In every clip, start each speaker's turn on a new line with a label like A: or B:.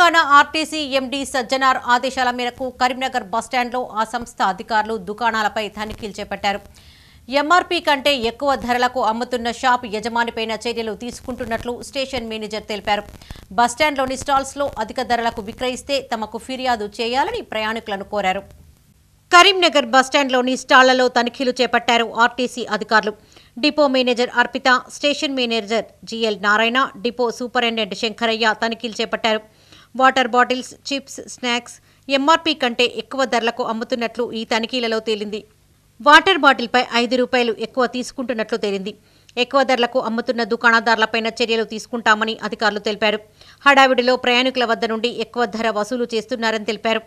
A: Telangana RTC MD Sajjanar ఆదేశాల మేరకు కరీంనగర్ బస్టాండ్లో ఆ సంస్థ అధికారులు దుకాణాలపై తనిఖీలు చేపట్టారు ఎంఆర్పీ కంటే ఎక్కువ ధరలకు అమ్ముతున్న షాప్ యజమానిపైన చర్యలు తీసుకుంటున్నట్లు స్టేషన్ మేనేజర్ తెలిపారు బస్టాండ్లోని స్టాల్స్లో అధిక ధరలకు విక్రయిస్తే తమకు ఫిర్యాదు చేయాలని ప్రయాణికులను కోరారు కరీంనగర్ బస్టాండ్లోని స్టాళ్లలో తనిఖీలు చేపట్టారు ఆర్టీసీ అధికారులు depot manager Arpita station manager G L Narayana depot superintendent Shankaraiah తనిఖీలు చేపట్టారు water bottles chips snacks MRP కంటే ఎక్కువ ధరలకు అమ్ముతున్నట్లు ఈ తనిఖీలలో తేలింది వాటర్ బాటిల్పై ఐదు రూపాయలు ఎక్కువ తీసుకుంటున్నట్లు తేలింది ఎక్కువ ధరలకు అమ్ముతున్న దుకాణదారులపైన చర్యలు తీసుకుంటామని అధికారులు తెలిపారు హడావిడిలో ప్రయాణికుల వద్ద నుండి ఎక్కువ ధర వసూలు చేస్తున్నారని తెలిపారు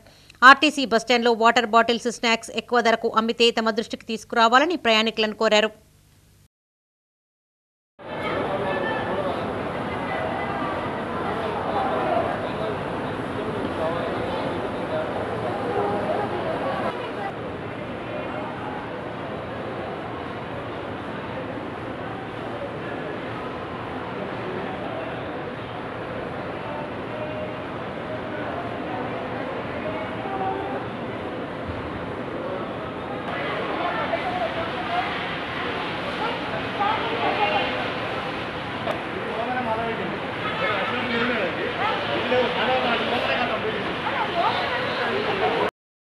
A: ఆర్టీసీ బస్టాండ్లో వాటర్ బాటిల్స్ స్నాక్స్ ఎక్కువ ధరకు అమ్మితే తమ దృష్టికి తీసుకురావాలని ప్రయాణికులను కోరారు